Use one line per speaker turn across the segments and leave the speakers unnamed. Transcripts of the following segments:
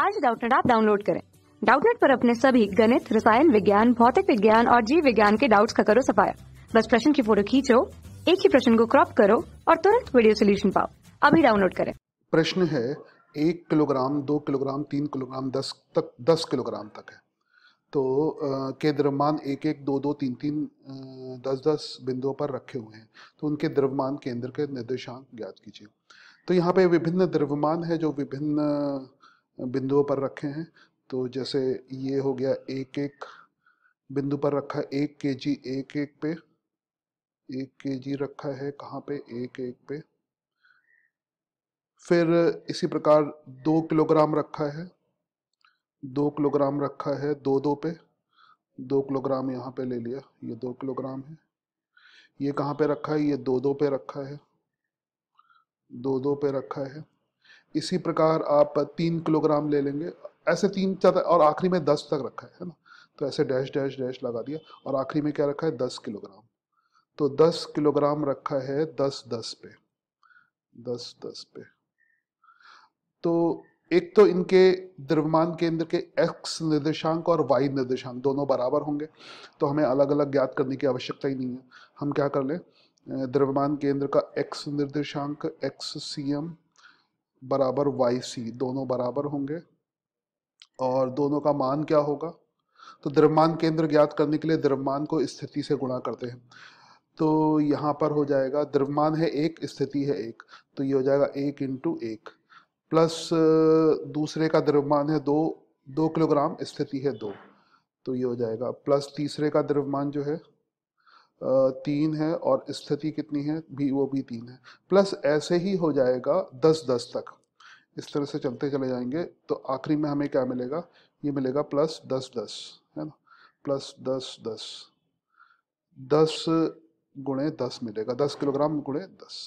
आज डाउटनेट आप डाउनलोड करें डाउटनेट पर अपने सभी गणित रसायन विज्ञान भौतिक विज्ञान और जीव विज्ञान के डाउट्स का करो सफाया बस प्रश्न की फोटो खींचो एक ही प्रश्न को क्रॉप करो और तुरंत वीडियो सोल्यूशन पाओ अभी डाउनलोड करें प्रश्न है एक किलोग्राम दो किलोग्राम तीन किलोग्राम दस तक दस किलोग्राम तक है तो के द्रव्यमान एक एक दो दो तीन तीन दस दस बिंदुओं पर रखे हुए हैं तो उनके द्रव्यमान केंद्र के निर्देशांक ज्ञात कीजिए तो यहाँ पे विभिन्न द्रव्यमान है जो विभिन्न बिंदुओं पर रखे हैं तो जैसे ये हो गया एक एक बिंदु पर रखा एक के जी एक एक पे एक के जी रखा है कहाँ पे एक एक पे फिर इसी प्रकार दो किलोग्राम रखा है दो किलोग्राम रखा है दो दो पे दो किलोग्राम यहाँ पे ले लिया ये दो किलोग्राम है ये कहाँ पे रखा है ये दो दो पे रखा है दो दो पे रखा है इसी प्रकार आप तीन किलोग्राम ले लेंगे ऐसे तीन चार और आखिरी में दस तक रखा है ना तो ऐसे डैश डैश डैश लगा दिया और आखिरी में क्या रखा है दस किलोग्राम तो दस किलोग्राम रखा है दस दस पे दस दस पे तो एक तो इनके द्रव्यमान केंद्र के एक्स निर्देशांक और वाई निर्देशांक दोनों बराबर होंगे तो हमें अलग अलग ज्ञात करने की आवश्यकता ही नहीं है हम क्या कर लें द्रव्यमान केंद्र का एक्स निर्देशांक एक्स सी एम बराबर वाई सी दोनों बराबर होंगे और दोनों का मान क्या होगा तो द्रव्यमान केंद्र ज्ञात करने के लिए द्रव्यमान को स्थिति से गुणा करते हैं तो यहाँ पर हो जाएगा द्रव्यमान है एक स्थिति है एक तो ये हो जाएगा एक इंटू एक प्लस दूसरे का द्रव्यमान है दो दो किलोग्राम स्थिति है दो तो ये हो जाएगा प्लस तीसरे का द्रव्यमान जो है तीन है और स्थिति कितनी है भी वो भी तीन है प्लस ऐसे ही हो जाएगा दस दस तक इस तरह से चलते चले जाएंगे तो आखिरी में हमें क्या मिलेगा ये मिलेगा प्लस दस दस है ना प्लस दस दस दस गुणे दस मिलेगा दस किलोग्राम गुणे दस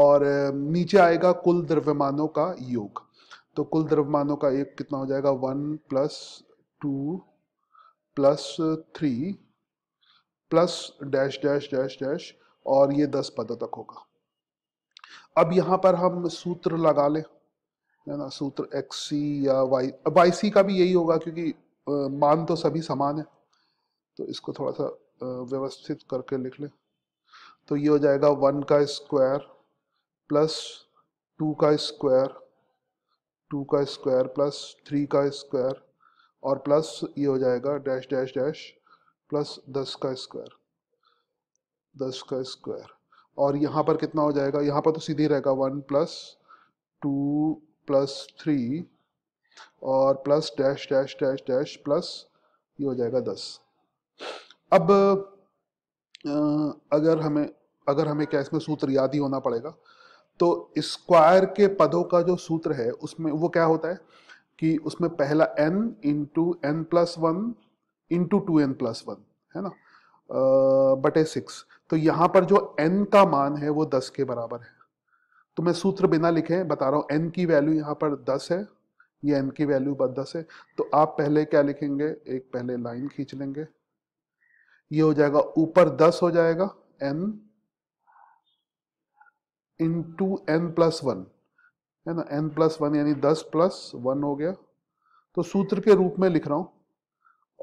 और नीचे आएगा कुल द्रव्यमानों का योग तो कुल द्रव्यमानों का एक कितना हो जाएगा one plus two plus three plus dash dash dash dash और ये दस पद तक होगा अब यहां पर हम सूत्र लगा ले है ना सूत्र एक्स या वाई वाई सी का भी यही होगा क्योंकि आ, मान तो सभी समान है तो इसको थोड़ा सा व्यवस्थित करके लिख लें तो ये हो जाएगा वन का स्क्वायर प्लस टू का स्क्वायर टू का स्क्वायर प्लस थ्री का स्क्वायर और प्लस ये हो जाएगा डैश डैश डैश प्लस दस का स्क्वायर दस का स्क्वायर और यहाँ पर कितना हो जाएगा यहाँ पर तो सीधे रहेगा one plus two plus three और plus dash dash dash dash plus ये हो जाएगा दस अब अगर हमें अगर हमें क्या इसमें सूत्र याद ही होना पड़ेगा तो स्क्वायर के पदों का जो सूत्र है उसमें वो क्या होता है कि उसमें पहला N into N plus one into two N plus one है ना uh, बटे सिक्स तो यहां पर जो एन का मान है वो दस के बराबर है तो मैं सूत्र बिना लिखे बता रहा हूं एन की वैल्यू यहां पर दस है ये एन की वैल्यू पर दस है तो आप पहले क्या लिखेंगे एक पहले लाइन खींच लेंगे ये हो जाएगा ऊपर दस हो जाएगा N into N plus one है ना एन प्लस वन यानी दस प्लस वन हो गया तो सूत्र के रूप में लिख रहा हूं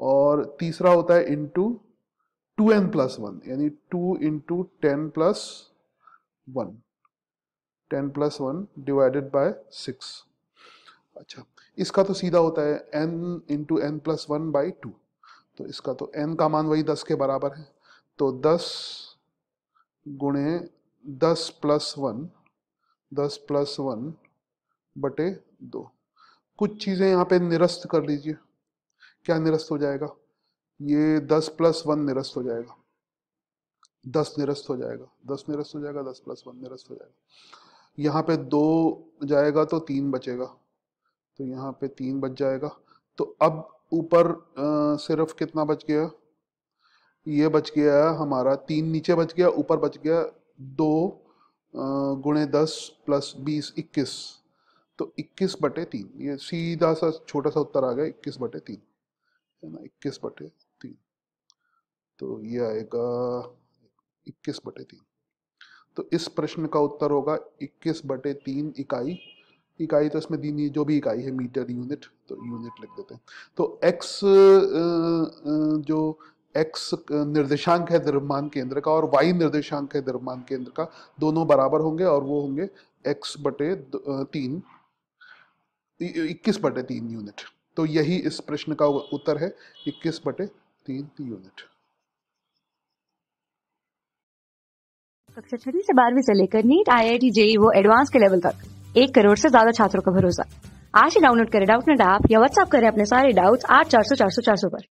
और तीसरा होता है into two N plus one यानी two into ten plus one ten plus one divided by six अच्छा इसका तो सीधा होता है N into N plus one by two तो इसका तो एन का मान वही दस के बराबर है तो दस गुणे दस प्लस वन दस प्लस वन बटे दो कुछ चीज़ें यहाँ पे निरस्त कर लीजिए क्या निरस्त हो जाएगा ये दस प्लस वन निरस्त हो जाएगा दस निरस्त हो जाएगा दस निरस्त हो जाएगा दस प्लस वन निरस्त हो जाएगा यहाँ पे दो जाएगा तो तीन बचेगा तो यहाँ पे तीन बच जाएगा तो अब ऊपर सिर्फ कितना बच गया ये बच गया हमारा तीन नीचे बच गया ऊपर बच गया दो गुणे दस प्लस बीस इक्कीस तो इक्कीस बटे तीन ये सीधा सा छोटा सा उत्तर आ गया इक्कीस बटे तीन है ना इक्कीस बटे तीन तो ये आएगा इक्कीस बटे तीन तो इस प्रश्न का उत्तर होगा इक्कीस बटे तीन इकाई इकाई तो इसमें दी नहीं जो भी इकाई है मीटर यूनिट तो यूनिट लिख देते हैं तो एक्स जो एक्स निर्देशांक है द्रव्यमान केंद्र का और वाई निर्देशांक है द्रव्यमान केंद्र का दोनों बराबर होंगे और वो होंगे एक्स बटे तीन इक्कीस बटे तीन यूनिट तो यही इस प्रश्न का उत्तर है इक्कीस बटे तीन यूनिट कक्षा छठी से बारहवीं से लेकर NEET I I T JEE वो एडवांस के लेवल तक एक करोड़ से ज्यादा छात्रों का भरोसा आज ही डाउनलोड करें डाउट नेट ऐप या व्हाट्सएप करें अपने सारे डाउट्स आठ चार सौ चार सौ चार सौ पर